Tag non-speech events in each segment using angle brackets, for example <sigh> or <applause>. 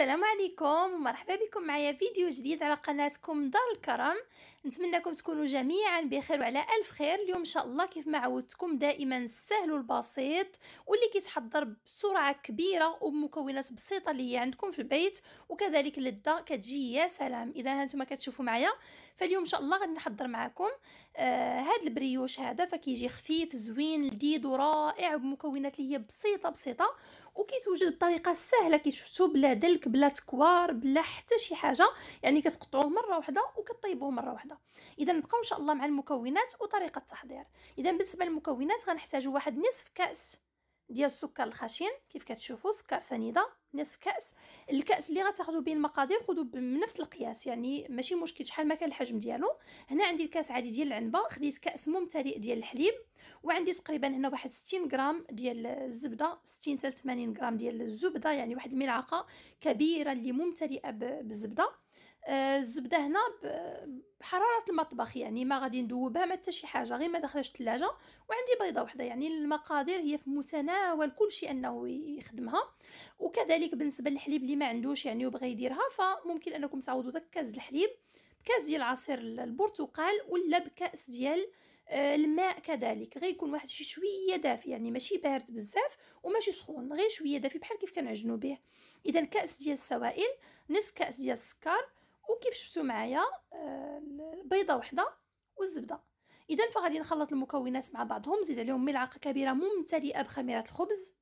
السلام عليكم ومرحبا بكم معايا فيديو جديد على قناتكم دار الكرم نتمنىكم تكونوا جميعا بخير وعلى الف خير اليوم ان شاء الله كيف ما عودتكم دائما السهل والبسيط واللي كيتحضر بسرعه كبيره وبمكونات بسيطه اللي هي عندكم في البيت وكذلك اللذه كتجي يا سلام اذا هانتوما كتشوفوا معايا فاليوم ان شاء الله غادي نحضر معكم آه هاد البريوش هذا فكيجي خفيف زوين لذيذ ورائع بمكونات اللي هي بسيطه بسيطه وكيتوجد بطريقه سهله كيشفتو بلا دلك بلا تكوار بلا حتى شي حاجه يعني كتقطعوه مره واحده وكطيبوه مره واحده اذا نبقاو ان شاء الله مع المكونات وطريقه التحضير اذا بالنسبه للمكونات غنحتاجو واحد نصف كاس ديال السكر الخشن كيف كتشوفوا سكر سنيده نصف كاس الكاس اللي غتاخذوا به المقادير خذوا بنفس القياس يعني ماشي مشكل شحال ما كان الحجم ديالو هنا عندي الكاس عادي ديال العنبه خديت كاس ممتلئ ديال الحليب وعندي تقريبا هنا واحد 60 غرام ديال الزبده 60 حتى 80 غرام ديال الزبده يعني واحد الملعقه كبيره اللي ممتلئه بالزبده آه، الزبده هنا بحراره المطبخ يعني ما غادي ندوبها ما حتى شي حاجه غير ما دخلش الثلاجه وعندي بيضه وحده يعني المقادير هي في متناول كل شيء انه يخدمها وكذلك بالنسبه للحليب اللي ما عندوش يعني وبغى يديرها فممكن انكم تعوضوا داك كاس الحليب بكاس ديال عصير البرتقال ولا بكاس ديال آه، الماء كذلك غيكون واحد شي شويه دافي يعني ماشي بارد بزاف وماشي سخون غير شويه دافي بحال كيف كنعجنوا به اذا كاس ديال السوائل نصف كاس ديال السكر وكيف شفتوا معايا آه، البيضه وحده والزبده اذا فغادي نخلط المكونات مع بعضهم زيد عليهم ملعقه كبيره ممتلئه بخميره الخبز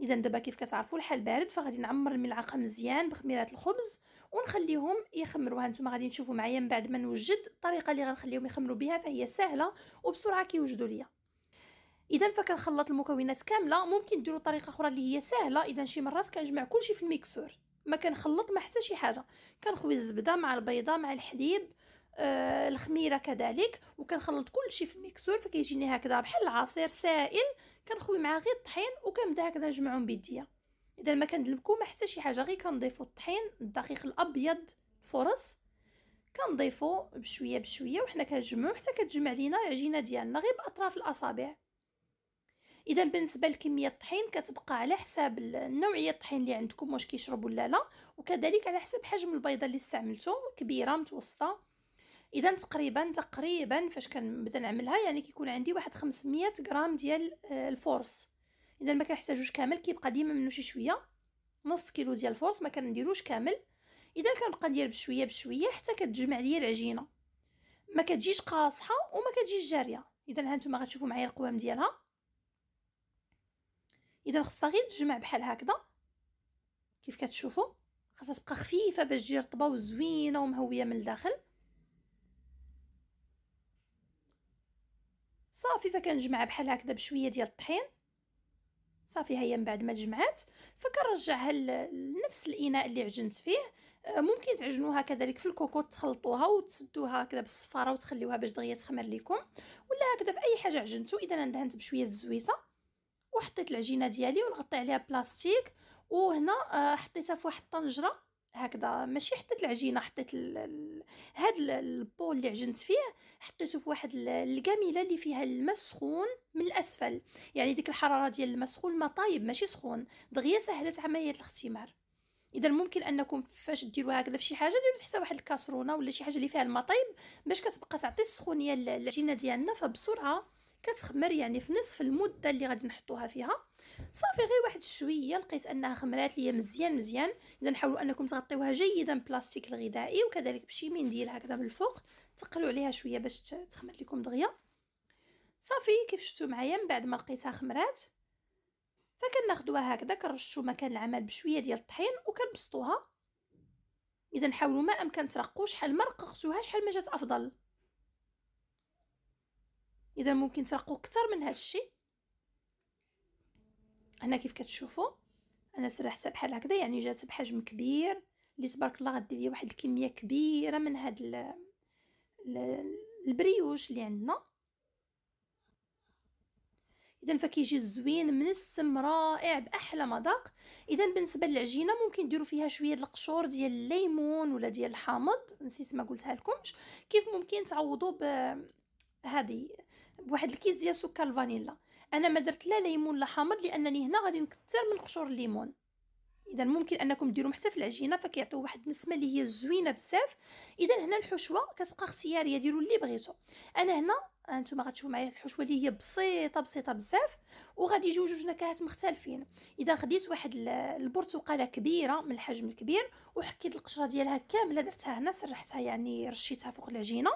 اذا دابا كيف كتعرفوا الحال بارد فغادي نعمر الملعقه مزيان بخميره الخبز ونخليهم يخمروا هانتوما غادي تشوفوا معايا من بعد ما نوجد الطريقه اللي غنخليهم يخمروا بها فهي سهله وبسرعه كيوجدوا ليا اذا فكنخلط المكونات كامله ممكن ديروا طريقه اخرى اللي هي سهله اذا شي مرات كنجمع كلشي في الميكسور ما كنخلط ما حتى شي حاجه كنخوي الزبده مع البيضه مع الحليب آه الخميره كذلك وكنخلط كلشي في الميكسور فكيجيني هكذا بحال العصير سائل كنخوي معاه غير الطحين وكنبدا هكذا نجمعهم بيديا اذا ما كندلبكو ما حتى شي حاجه غير كنضيفو الطحين الدقيق الابيض فرص كنضيفو بشويه بشويه وحنا كنجمعو حتى كتجمع لينا العجينه ديالنا غير باطراف الاصابع اذا بالنسبه لكميه الطحين كتبقى على حساب النوعيه الطحين اللي عندكم واش كيشرب ولا لا وكذلك على حساب حجم البيضه اللي استعملتو كبيره متوسطه اذا تقريبا تقريبا فاش كنبدا نعملها يعني كيكون عندي واحد 500 غرام ديال آه، الفورس اذا ما كنحتاجوش كامل كيبقى ديما منه شي شويه نص كيلو ديال الفورس ما كنديروش كامل اذا كنبقى ندير بشويه بشويه حتى كتجمع ليا العجينه ما كتجيش قاصحه وما كتجيش جاريه اذا ها نتوما غتشوفوا معايا القوام ديالها اذا خصها غير تجمع بحال هكذا كيف كتشوفوا خاصها تبقى خفيفه باش تجي رطبه وزوينه ومهويه من الداخل صافي فكنجمع بحال هكذا بشويه ديال الطحين صافي هيا من بعد ما تجمعات فكنرجعها لنفس الاناء اللي عجنت فيه آه، ممكن تعجنوها كذلك في الكوكو تخلطوها وتسدوها هكذا بالصفاره وتخليوها باش دغيا تخمر لكم ولا هكذا في اي حاجه عجنتو اذا انا دهنت بشويه الزويته وحطيت العجينه ديالي ونغطي عليها بلاستيك وهنا آه، حطيتها في واحد الطنجره هكذا ماشي حطيت العجينه حطيت هذا البول اللي عجنت فيه حطيته في واحد الكاميله اللي فيها الماء سخون من الاسفل يعني ديك الحراره ديال الماء سخون ما طايب ماشي سخون دغيا سهلت عمليه الاختمار اذا ممكن انكم فاش ديروها هكذا فشي حاجه ديروا حتى واحد الكاسرونه ولا شي حاجه اللي فيها الماء طايب باش كتبقى تعطي السخونيه للعجينه ديالنا فبسرعه كتخمر يعني في نصف المده اللي غادي نحطوها فيها صافي غير واحد شويه لقيت انها خمرات ليا مزيان مزيان اذا حاولوا انكم تغطيوها جيدا بلاستيك الغذائي وكذلك بشي منديل هكذا من الفوق تقلوا عليها شويه باش تخمر لكم دغيا صافي كيف شفتوا معايا من بعد ما لقيتها خمرات فكناخدوها هكذا كنرشوا مكان العمل بشويه ديال الطحين وكنبسطوها اذا حاولوا ما امكن ترقوا شحال ما رققتوها شحال ما جات افضل اذا ممكن ترقوا اكثر من هذا الشيء هنا كيف كتشوفوا انا سرحتها بحال هكذا يعني جات بحجم كبير اللي تبارك الله غدير ليا واحد الكميه كبيره من هاد البريوش اللي عندنا اذا فكيجي زوين منسم رائع باحلى مذاق اذا بالنسبه للعجينه ممكن ديروا فيها شويه القشور ديال الليمون ولا ديال الحامض نسيت ما قلتها لكمش كيف ممكن تعوضوا بهذه بواحد الكيس ديال سكر الفانيلا انا ما درت لا ليمون لا حامض لانني هنا غادي نكثر من قشور الليمون اذا ممكن انكم ديروا حتى في العجينه فكيعطيو واحد النسمه اللي هي زوينه بزاف اذا هنا الحشوه كتبقى اختياريه ديروا اللي بغيتو انا هنا انتم غتشوفوا معايا الحشوه اللي هي بسيطه بسيطه بزاف وغادي يجيو جوج نكهات مختلفين اذا خديت واحد البرتقاله كبيره من الحجم الكبير وحكيت القشره ديالها كامله درتها هنا سرحتها يعني رشيتها فوق العجينه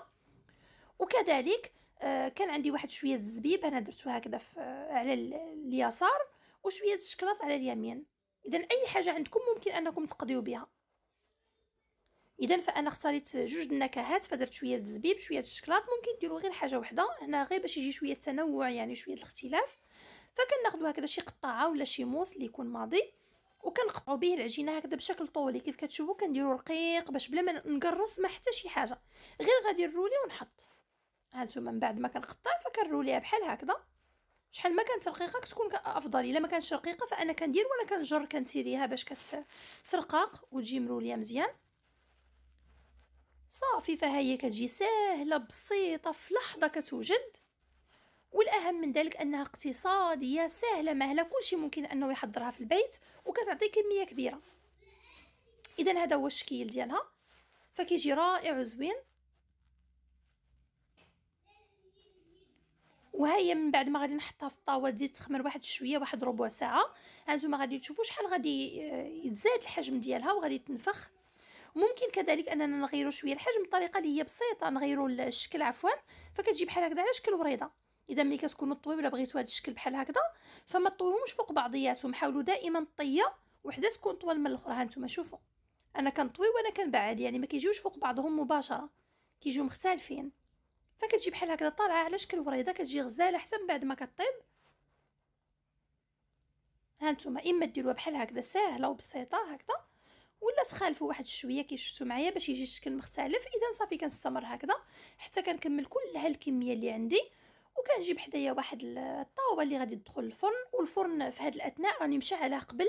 وكذلك آه كان عندي واحد شويه الزبيب انا درتو هكذا في آه، على اليسار وشويه الشكلاط على اليمين اذا اي حاجه عندكم ممكن انكم تقضيو بها اذا فانا اختاريت جوج النكهات فدرت شويه الزبيب شويه الشكلاط ممكن ديروا غير حاجه وحده هنا غير باش يجي شويه التنوع يعني شويه الاختلاف فكناخذوا هكذا شي قطاعه ولا شي موس اللي يكون ماضي وكنقطعوا به العجينه هكذا بشكل طولي كيف كتشوفوا كنديروا رقيق باش بلا ما نقرص ما حتى شي حاجه غير غادي نرولي ونحط هانتوما من بعد ما كنقطع فكنروليها بحال هكذا شحال ما كانت رقيقه كتكون افضل الا ما كانتش رقيقه فانا كندير وانا كنجر كنتيريها باش كترقاق وتجي مروليه مزيان صافي فها هي كتجي ساهله بسيطه في لحظه كتوجد والاهم من ذلك انها اقتصاديه سهله مهله كلشي ممكن انه يحضرها في البيت وكتعطي كميه كبيره اذا هذا هو الشكل ديالها فكيجي رائع وزوين وهي من بعد ما غادي نحطها في الطاوه تزيد تخمر واحد شويه واحد ربع ساعه هانتوما غادي تشوفوا شحال غادي آه، يتزاد الحجم ديالها وغادي تنفخ ممكن كذلك اننا نغيروا شويه الحجم بطريقه اللي هي بسيطه نغيروا الشكل عفوا فكتجي بحال هكذا على شكل وريضه اذا ملي كتكونوا طويوله بغيتوا هذا الشكل بحال هكذا فما طويوهمش فوق بعضياتهم حاولوا دائما طيه وحده تكون طول من الاخرى هانتوما شوفوا انا كنطوي وانا كنبعد يعني ما كيجيوش فوق بعضهم مباشره كيجيو مختلفين فكتجي بحال هكذا طالعه على شكل وريضه كتجي غزاله حتى من بعد ما كطيب هانتوما اما ديروها بحال هكذا ساهله وبسيطه هكذا ولا تخالفوا واحد شويه كي شفتوا معايا باش يجي الشكل مختلف اذا صافي كنستمر هكذا حتى كنكمل كلها الكميه اللي عندي وكنجيب حدايا واحد الطاوله اللي غادي تدخل الفرن والفرن في هاد الاثناء راني مشعله قبل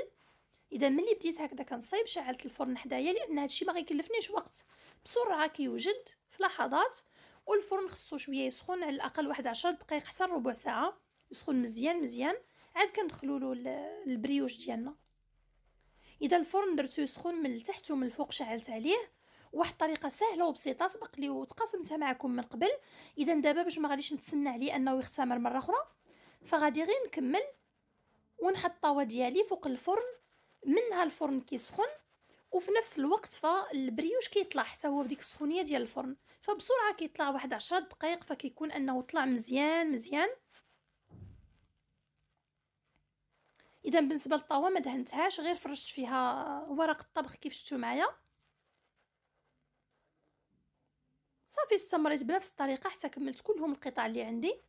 اذا ملي بديت هكذا كنصيب شعلت الفرن حدايا لان هادشي ما غيكلفنيش وقت بسرعه كيوجد في لحظات والفرن خصو شويه يسخن على الاقل واحد 10 دقائق حتى ربع ساعه يسخن مزيان مزيان عاد كندخلوا له البريوش ديالنا اذا الفرن درتو يسخن من التحت ومن الفوق شعلت عليه واحد الطريقه سهله وبسيطه سبق لي وتقاسمتها معكم من قبل اذا دابا باش ما غاديش نتسنى عليه انه يختمر مره اخرى فغادي غير نكمل ونحط الطاوه ديالي فوق الفرن منها الفرن كيسخن وفي نفس الوقت فالبريوش كيطلع حتى هو بديك السخونيه ديال الفرن فبسرعه كيطلع واحد 10 دقائق فكيكون انه طلع مزيان مزيان اذا بالنسبه للطاوه ما دهنتهاش غير فرشت فيها ورق الطبخ كيف شفتوا معايا صافي استمريت بنفس الطريقه حتى كملت كلهم القطع اللي عندي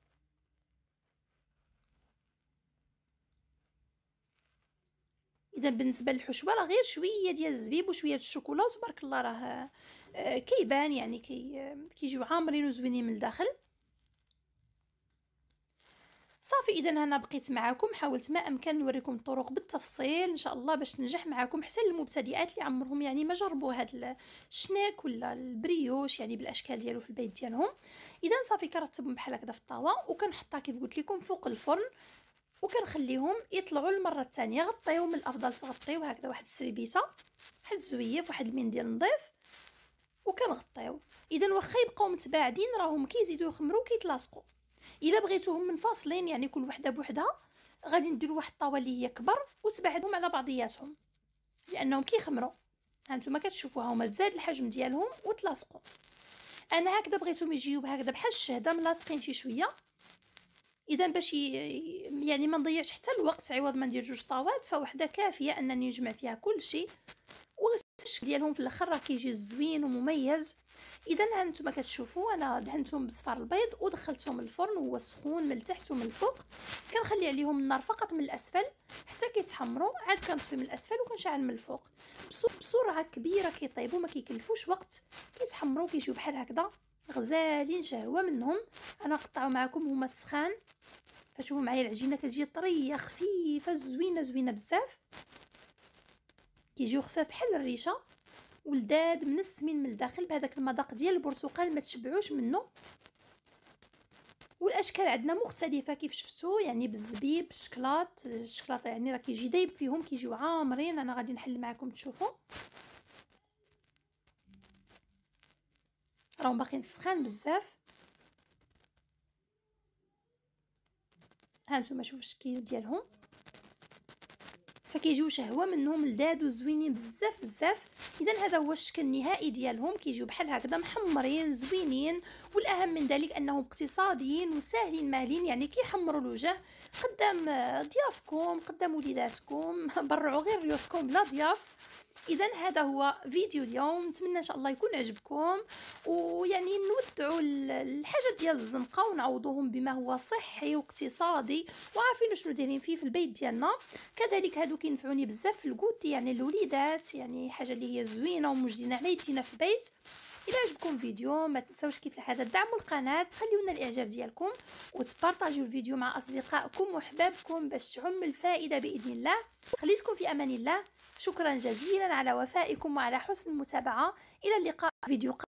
اذا بالنسبه للحشوه راه غير شويه ديال الزبيب وشويه الشوكولا تبارك الله راه آه، كيبان يعني كي آه، كيجيو عامرين وزوينين من الداخل صافي اذا هنا بقيت معكم حاولت ما امكن نوريكم الطرق بالتفصيل ان شاء الله باش ننجح معكم حتى للمبتدئات اللي عمرهم يعني ما جربوا هاد الشناك ولا البريوش يعني بالاشكال ديالو في البيت ديالهم اذا صافي كرتبهم بحال هكذا في الطاوه وكنحطها كيف قلت لكم فوق الفرن وكنخليهم يطلعوا المره الثانيه غطيهم الافضل تغطيو هكذا واحد السريبيته واحد الزويف واحد المنديل نظيف وكنغطيو اذا واخا يبقاو متباعدين راهم كيزيدو يخمروا كيتلاصقوا الا بغيتوهم منفصلين يعني كل وحده بوحدها غادي نديروا واحد الطاوله اللي هي كبر وتبعدهم على بعضياتهم لانهم كيخمروا هانتوما كتشوفوها هما تزاد الحجم ديالهم وتلاصقوا انا هكذا بغيتهم يجيو هكذا بحال الشهده ملاصقين شي شويه اذا باش يعني ما نضيعش حتى الوقت عوض ما ندير جوج طاوات فوحده كافيه انني نجمع فيها كل شيء والشكل ديالهم في الاخر راه كيجي زوين ومميز اذا ها نتوما كتشوفوا انا دهنتهم بصفار البيض ودخلتهم الفرن وهو سخون من التحت ومن الفوق كنخلي عليهم النار فقط من الاسفل حتى كيتحمروا عاد كنطفي من الاسفل وكنشعل من الفوق بسرعه كبيره كيطيبوا ما كيكلفوش وقت كيتحمروا كيجيو بحال هكذا غزالين شهوه منهم انا نقطعو معكم هما السخان فشوفوا معايا العجينه كتجي طريه خفيفه زوينه زوينه بزاف كيجيو خفاف بحال الريشه ولداد منسمين من الداخل بهذاك المذاق ديال البرتقال ما تشبعوش منه والاشكال عندنا مختلفه كيف شفتوا يعني بالزبيب الشكلاط الشكلاط يعني راه كيجي دايب فيهم كيجيو عامرين انا غادي نحل معكم تشوفوا راهم باقيين سخان بزاف هانتوما شوفوا الشكل ديالهم فكيجيو شهوه منهم لذاد وزوينين بزاف بزاف اذا هذا هو الشكل النهائي ديالهم كيجيو بحال هكذا محمرين زوينين والاهم من ذلك انهم اقتصاديين وساهلين مالين يعني كيحمروا الوجه قدام ضيافكم قدام وليداتكم <laughs> برعوا غير ريوسكم بلا ضياف اذا هذا هو فيديو اليوم نتمنى ان شاء الله يكون عجبكم ويعني نودعوا الحاجه ديال الزنقه ونعوضوهم بما هو صحي واقتصادي وعارفين شنو دايرين فيه في البيت ديالنا كذلك هادو كينفعوني بزاف في الكوت يعني الوليدات يعني حاجه اللي هي زوينه ومجدينه على يدينا في البيت الى عجبكم الفيديو ما تنساوش كيف العاده دعموا القناه لنا الاعجاب ديالكم وتبارطاجيو الفيديو مع اصدقائكم وحبابكم باش تعم الفائده باذن الله خليتكم في امان الله شكرا جزيلا على وفائكم وعلى حسن المتابعه الى اللقاء فيديو قادم